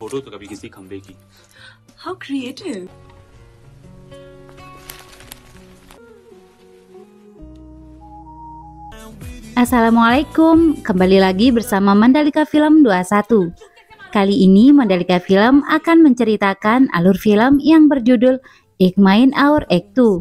फोटो तो कभी किसी खंबे की how creative Assalamualaikum, kembali lagi bersama Mandalika Film 21 Kali ini Mandalika Film akan menceritakan alur film yang berjudul Ik Main Our Tu.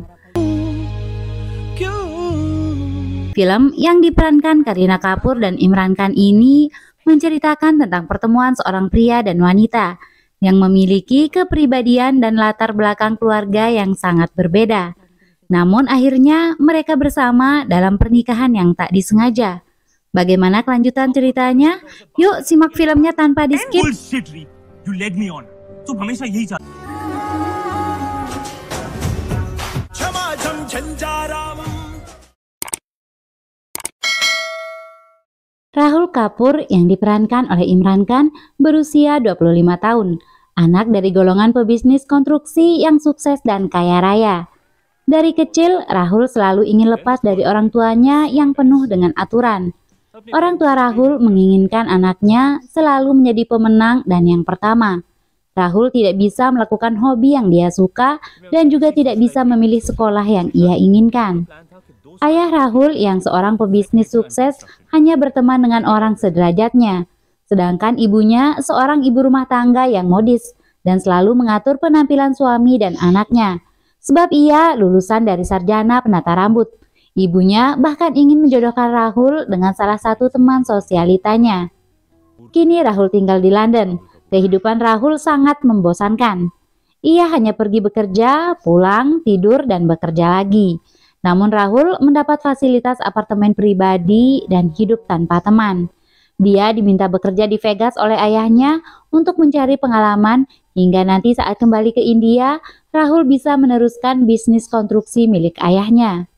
Film yang diperankan Karina Kapur dan Imran Khan ini menceritakan tentang pertemuan seorang pria dan wanita yang memiliki kepribadian dan latar belakang keluarga yang sangat berbeda. Namun akhirnya mereka bersama dalam pernikahan yang tak disengaja. Bagaimana kelanjutan ceritanya? Yuk simak filmnya tanpa di skip. Rahul Kapur yang diperankan oleh Imran Khan berusia 25 tahun, anak dari golongan pebisnis konstruksi yang sukses dan kaya raya. Dari kecil, Rahul selalu ingin lepas dari orang tuanya yang penuh dengan aturan. Orang tua Rahul menginginkan anaknya selalu menjadi pemenang dan yang pertama. Rahul tidak bisa melakukan hobi yang dia suka dan juga tidak bisa memilih sekolah yang ia inginkan. Ayah Rahul yang seorang pebisnis sukses hanya berteman dengan orang sederajatnya. Sedangkan ibunya seorang ibu rumah tangga yang modis dan selalu mengatur penampilan suami dan anaknya. Sebab ia lulusan dari sarjana penata rambut. Ibunya bahkan ingin menjodohkan Rahul dengan salah satu teman sosialitanya. Kini Rahul tinggal di London. Kehidupan Rahul sangat membosankan. Ia hanya pergi bekerja, pulang, tidur, dan bekerja lagi. Namun Rahul mendapat fasilitas apartemen pribadi dan hidup tanpa teman. Dia diminta bekerja di Vegas oleh ayahnya untuk mencari pengalaman hingga nanti saat kembali ke India, Rahul bisa meneruskan bisnis konstruksi milik ayahnya.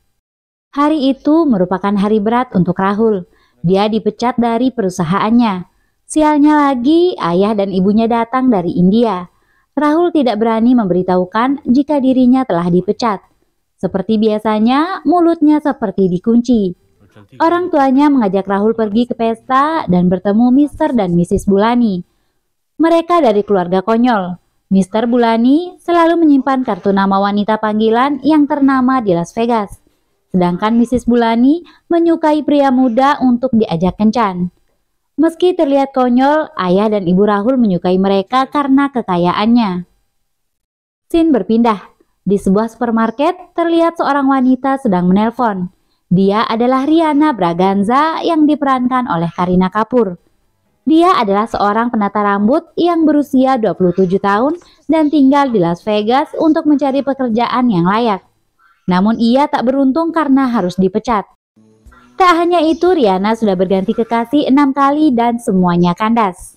Hari itu merupakan hari berat untuk Rahul. Dia dipecat dari perusahaannya. Sialnya lagi, ayah dan ibunya datang dari India. Rahul tidak berani memberitahukan jika dirinya telah dipecat. Seperti biasanya, mulutnya seperti dikunci. Orang tuanya mengajak Rahul pergi ke pesta dan bertemu Mr. dan Mrs. Bulani. Mereka dari keluarga konyol. Mr. Bulani selalu menyimpan kartu nama wanita panggilan yang ternama di Las Vegas. Sedangkan Mrs. Bulani menyukai pria muda untuk diajak kencan. Meski terlihat konyol, ayah dan ibu Rahul menyukai mereka karena kekayaannya. Sin berpindah di sebuah supermarket, terlihat seorang wanita sedang menelpon. Dia adalah Riana Braganza yang diperankan oleh Karina Kapur. Dia adalah seorang penata rambut yang berusia 27 tahun dan tinggal di Las Vegas untuk mencari pekerjaan yang layak. Namun ia tak beruntung karena harus dipecat. Tak hanya itu, Riana sudah berganti kekasih enam kali dan semuanya kandas.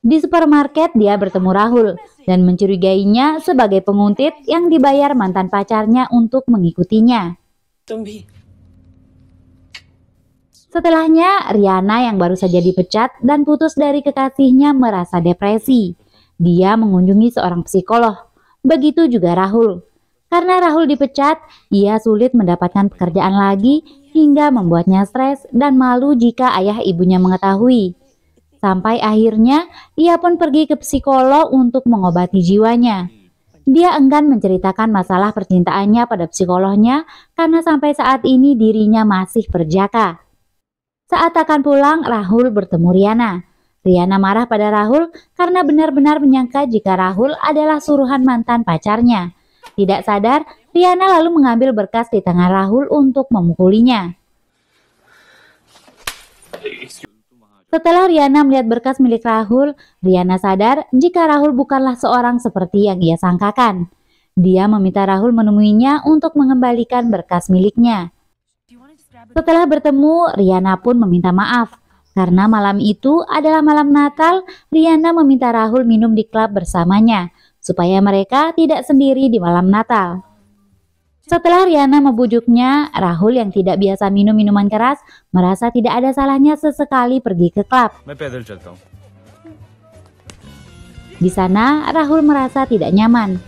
Di supermarket, dia bertemu Rahul dan mencurigainya sebagai penguntit yang dibayar mantan pacarnya untuk mengikutinya. Setelahnya, Riana yang baru saja dipecat dan putus dari kekasihnya merasa depresi. Dia mengunjungi seorang psikolog. Begitu juga Rahul. Karena Rahul dipecat, ia sulit mendapatkan pekerjaan lagi hingga membuatnya stres dan malu jika ayah ibunya mengetahui. Sampai akhirnya ia pun pergi ke psikolog untuk mengobati jiwanya. Dia enggan menceritakan masalah percintaannya pada psikolognya karena sampai saat ini dirinya masih perjaka. Saat akan pulang, Rahul bertemu Riana. Riana marah pada Rahul karena benar-benar menyangka jika Rahul adalah suruhan mantan pacarnya. Tidak sadar, Riana lalu mengambil berkas di tangan Rahul untuk memukulinya. Setelah Riana melihat berkas milik Rahul, Riana sadar jika Rahul bukanlah seorang seperti yang ia sangkakan. Dia meminta Rahul menemuinya untuk mengembalikan berkas miliknya. Setelah bertemu, Riana pun meminta maaf. Karena malam itu adalah malam Natal, Riana meminta Rahul minum di klub bersamanya, supaya mereka tidak sendiri di malam Natal. Setelah Riana membujuknya, Rahul yang tidak biasa minum minuman keras merasa tidak ada salahnya sesekali pergi ke klub. Di sana, Rahul merasa tidak nyaman.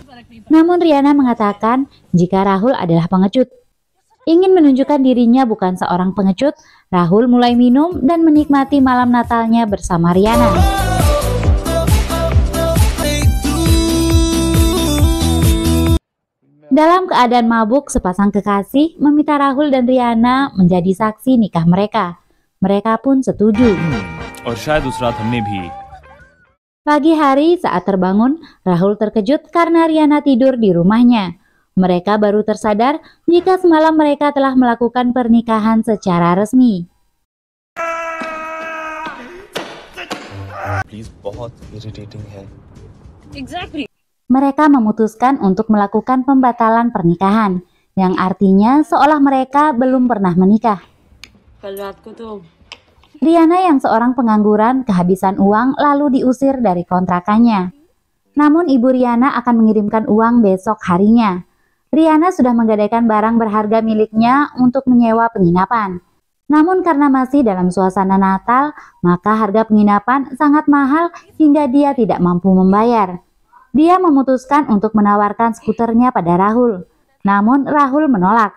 Namun Riana mengatakan jika Rahul adalah pengecut. Ingin menunjukkan dirinya bukan seorang pengecut, Rahul mulai minum dan menikmati malam Natalnya bersama Riana. Dalam keadaan mabuk, sepasang kekasih meminta Rahul dan Riana menjadi saksi nikah mereka. Mereka pun setuju. Hmm. Pagi hari saat terbangun, Rahul terkejut karena Riana tidur di rumahnya. Mereka baru tersadar jika semalam mereka telah melakukan pernikahan secara resmi. Please, mereka memutuskan untuk melakukan pembatalan pernikahan, yang artinya seolah mereka belum pernah menikah. tuh. Riana yang seorang pengangguran kehabisan uang lalu diusir dari kontrakannya. Namun Ibu Riana akan mengirimkan uang besok harinya. Riana sudah menggadaikan barang berharga miliknya untuk menyewa penginapan. Namun karena masih dalam suasana Natal, maka harga penginapan sangat mahal hingga dia tidak mampu membayar. Dia memutuskan untuk menawarkan skuternya pada Rahul. Namun Rahul menolak.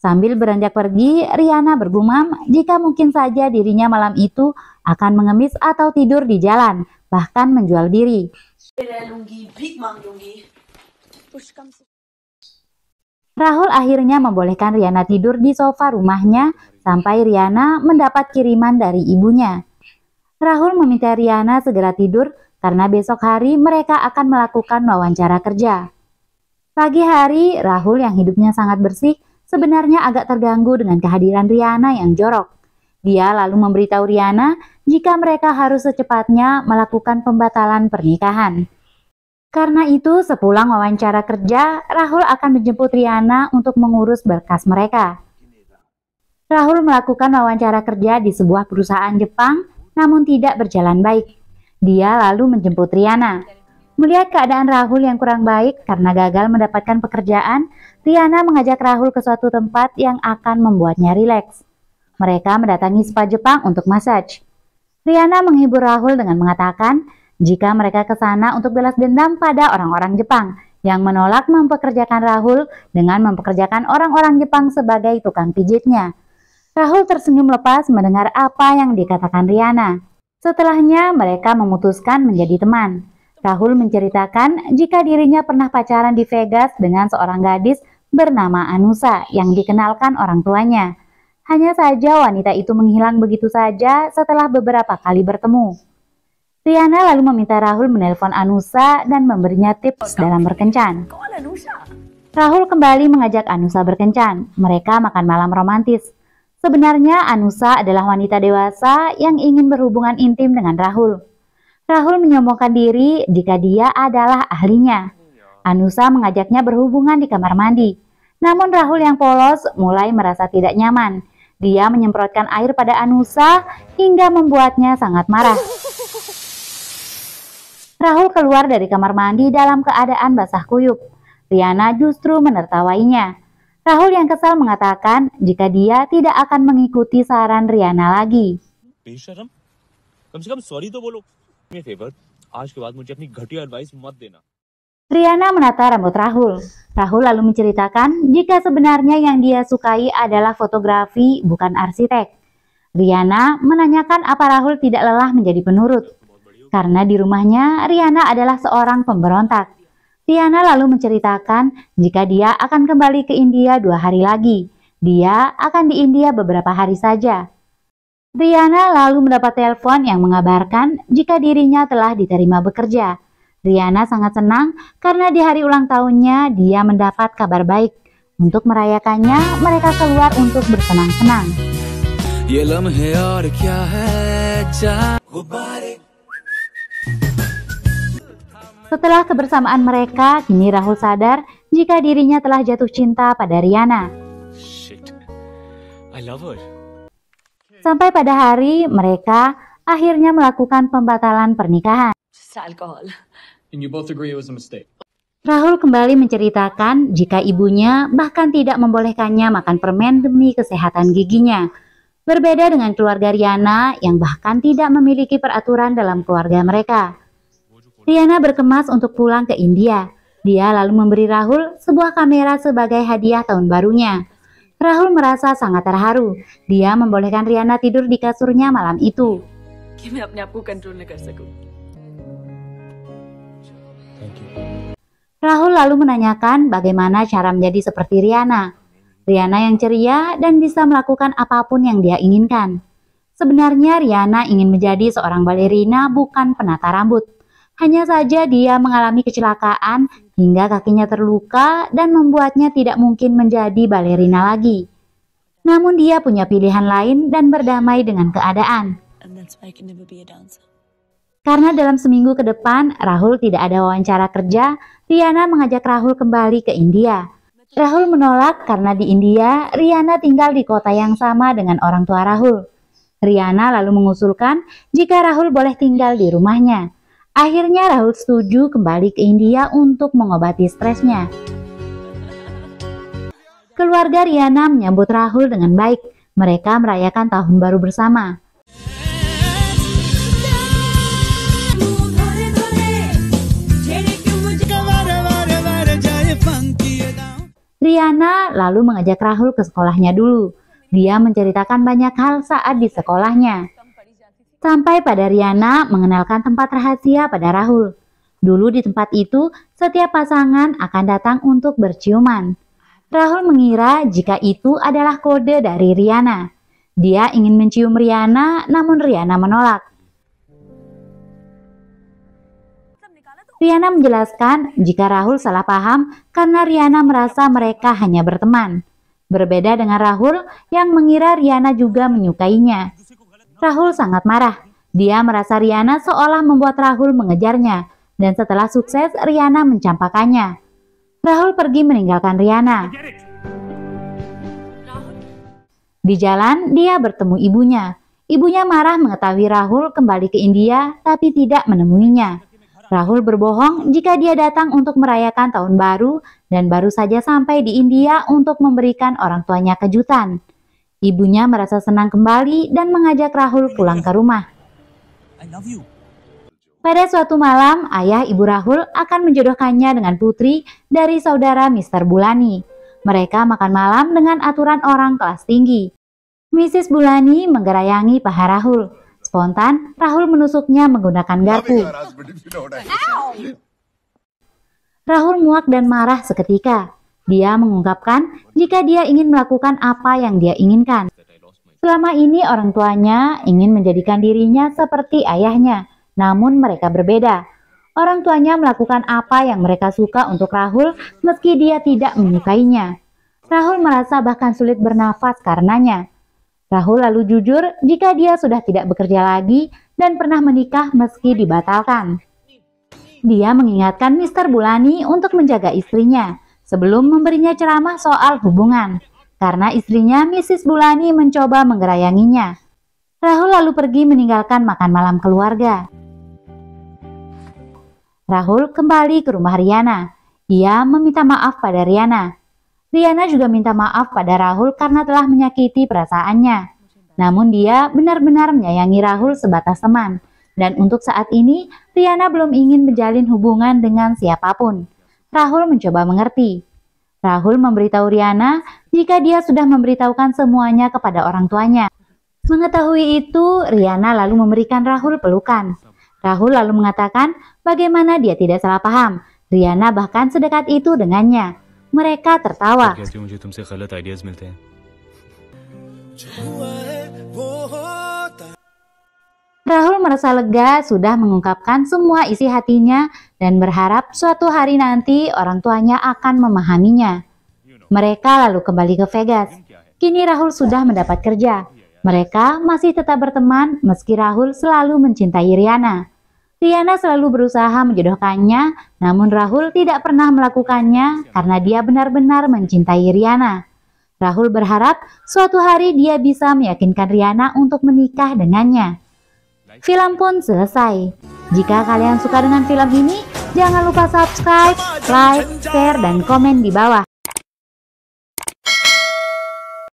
Sambil beranjak pergi, Riana bergumam jika mungkin saja dirinya malam itu akan mengemis atau tidur di jalan, bahkan menjual diri. Rahul akhirnya membolehkan Riana tidur di sofa rumahnya sampai Riana mendapat kiriman dari ibunya. Rahul meminta Riana segera tidur karena besok hari mereka akan melakukan wawancara kerja. Pagi hari, Rahul yang hidupnya sangat bersih sebenarnya agak terganggu dengan kehadiran Riana yang jorok. Dia lalu memberitahu Riana jika mereka harus secepatnya melakukan pembatalan pernikahan. Karena itu, sepulang wawancara kerja, Rahul akan menjemput Riana untuk mengurus berkas mereka. Rahul melakukan wawancara kerja di sebuah perusahaan Jepang, namun tidak berjalan baik. Dia lalu menjemput Riana. Melihat keadaan Rahul yang kurang baik karena gagal mendapatkan pekerjaan, Riana mengajak Rahul ke suatu tempat yang akan membuatnya rileks. Mereka mendatangi spa Jepang untuk massage. Riana menghibur Rahul dengan mengatakan jika mereka ke sana untuk balas dendam pada orang-orang Jepang yang menolak mempekerjakan Rahul dengan mempekerjakan orang-orang Jepang sebagai tukang pijitnya. Rahul tersenyum lepas mendengar apa yang dikatakan Riana. Setelahnya mereka memutuskan menjadi teman. Rahul menceritakan jika dirinya pernah pacaran di Vegas dengan seorang gadis bernama Anusa yang dikenalkan orang tuanya. Hanya saja wanita itu menghilang begitu saja setelah beberapa kali bertemu. Riana lalu meminta Rahul menelpon Anusa dan memberinya tips dalam berkencan. Rahul kembali mengajak Anusa berkencan. Mereka makan malam romantis. Sebenarnya Anusa adalah wanita dewasa yang ingin berhubungan intim dengan Rahul. Rahul menyombongkan diri jika dia adalah ahlinya. Anusa mengajaknya berhubungan di kamar mandi. Namun Rahul yang polos mulai merasa tidak nyaman. Dia menyemprotkan air pada Anusa hingga membuatnya sangat marah. Rahul keluar dari kamar mandi dalam keadaan basah kuyup. Riana justru menertawainya. Rahul yang kesal mengatakan jika dia tidak akan mengikuti saran Riana lagi. Riana menata rambut Rahul. Rahul lalu menceritakan jika sebenarnya yang dia sukai adalah fotografi bukan arsitek. Riana menanyakan apa Rahul tidak lelah menjadi penurut. Karena di rumahnya Riana adalah seorang pemberontak. Tiana lalu menceritakan jika dia akan kembali ke India dua hari lagi. Dia akan di India beberapa hari saja. Riana lalu mendapat telepon yang mengabarkan jika dirinya telah diterima bekerja. Riana sangat senang karena di hari ulang tahunnya dia mendapat kabar baik. Untuk merayakannya, mereka keluar untuk bersenang-senang. Setelah kebersamaan mereka, kini Rahul sadar jika dirinya telah jatuh cinta pada Riana. Sampai pada hari mereka akhirnya melakukan pembatalan pernikahan. Rahul kembali menceritakan jika ibunya bahkan tidak membolehkannya makan permen demi kesehatan giginya. Berbeda dengan keluarga Riana yang bahkan tidak memiliki peraturan dalam keluarga mereka. Riana berkemas untuk pulang ke India. Dia lalu memberi Rahul sebuah kamera sebagai hadiah tahun barunya. Rahul merasa sangat terharu. Dia membolehkan Riana tidur di kasurnya malam itu. Rahul lalu menanyakan bagaimana cara menjadi seperti Riana. Riana yang ceria dan bisa melakukan apapun yang dia inginkan. Sebenarnya Riana ingin menjadi seorang balerina bukan penata rambut. Hanya saja dia mengalami kecelakaan hingga kakinya terluka dan membuatnya tidak mungkin menjadi balerina lagi. Namun dia punya pilihan lain dan berdamai dengan keadaan. Karena dalam seminggu ke depan Rahul tidak ada wawancara kerja, Riana mengajak Rahul kembali ke India. Rahul menolak karena di India Riana tinggal di kota yang sama dengan orang tua Rahul. Riana lalu mengusulkan jika Rahul boleh tinggal di rumahnya. Akhirnya Rahul setuju kembali ke India untuk mengobati stresnya. Keluarga Riana menyambut Rahul dengan baik. Mereka merayakan tahun baru bersama. Riana lalu mengajak Rahul ke sekolahnya dulu. Dia menceritakan banyak hal saat di sekolahnya. Sampai pada Riana mengenalkan tempat rahasia pada Rahul. Dulu di tempat itu, setiap pasangan akan datang untuk berciuman. Rahul mengira jika itu adalah kode dari Riana. Dia ingin mencium Riana, namun Riana menolak. Riana menjelaskan jika Rahul salah paham karena Riana merasa mereka hanya berteman. Berbeda dengan Rahul yang mengira Riana juga menyukainya. Rahul sangat marah. Dia merasa Riana seolah membuat Rahul mengejarnya, dan setelah sukses, Riana mencampakannya. Rahul pergi meninggalkan Riana. Di jalan, dia bertemu ibunya. Ibunya marah mengetahui Rahul kembali ke India, tapi tidak menemuinya. Rahul berbohong jika dia datang untuk merayakan tahun baru dan baru saja sampai di India untuk memberikan orang tuanya kejutan. Ibunya merasa senang kembali dan mengajak Rahul pulang ke rumah. Pada suatu malam, ayah ibu Rahul akan menjodohkannya dengan putri dari saudara Mr. Bulani. Mereka makan malam dengan aturan orang kelas tinggi. Mrs. Bulani menggerayangi paha Rahul. Spontan, Rahul menusuknya menggunakan garpu. Rahul muak dan marah seketika. Dia mengungkapkan jika dia ingin melakukan apa yang dia inginkan. Selama ini orang tuanya ingin menjadikan dirinya seperti ayahnya, namun mereka berbeda. Orang tuanya melakukan apa yang mereka suka untuk Rahul meski dia tidak menyukainya. Rahul merasa bahkan sulit bernafas karenanya. Rahul lalu jujur jika dia sudah tidak bekerja lagi dan pernah menikah meski dibatalkan. Dia mengingatkan Mr. Bulani untuk menjaga istrinya sebelum memberinya ceramah soal hubungan karena istrinya Mrs. Bulani mencoba menggerayanginya. Rahul lalu pergi meninggalkan makan malam keluarga. Rahul kembali ke rumah Riana. Ia meminta maaf pada Riana. Riana juga minta maaf pada Rahul karena telah menyakiti perasaannya. Namun dia benar-benar menyayangi Rahul sebatas teman. Dan untuk saat ini, Riana belum ingin menjalin hubungan dengan siapapun. Rahul mencoba mengerti. Rahul memberitahu Riana jika dia sudah memberitahukan semuanya kepada orang tuanya. Mengetahui itu, Riana lalu memberikan Rahul pelukan. Rahul lalu mengatakan bagaimana dia tidak salah paham. Riana bahkan sedekat itu dengannya. Mereka tertawa. Rahul merasa lega sudah mengungkapkan semua isi hatinya dan berharap suatu hari nanti orang tuanya akan memahaminya. Mereka lalu kembali ke Vegas. Kini Rahul sudah mendapat kerja. Mereka masih tetap berteman meski Rahul selalu mencintai Riana. Riana selalu berusaha menjodohkannya, namun Rahul tidak pernah melakukannya karena dia benar-benar mencintai Riana. Rahul berharap suatu hari dia bisa meyakinkan Riana untuk menikah dengannya. Film pun selesai. Jika kalian suka dengan film ini, jangan lupa subscribe, like, share, dan komen di bawah.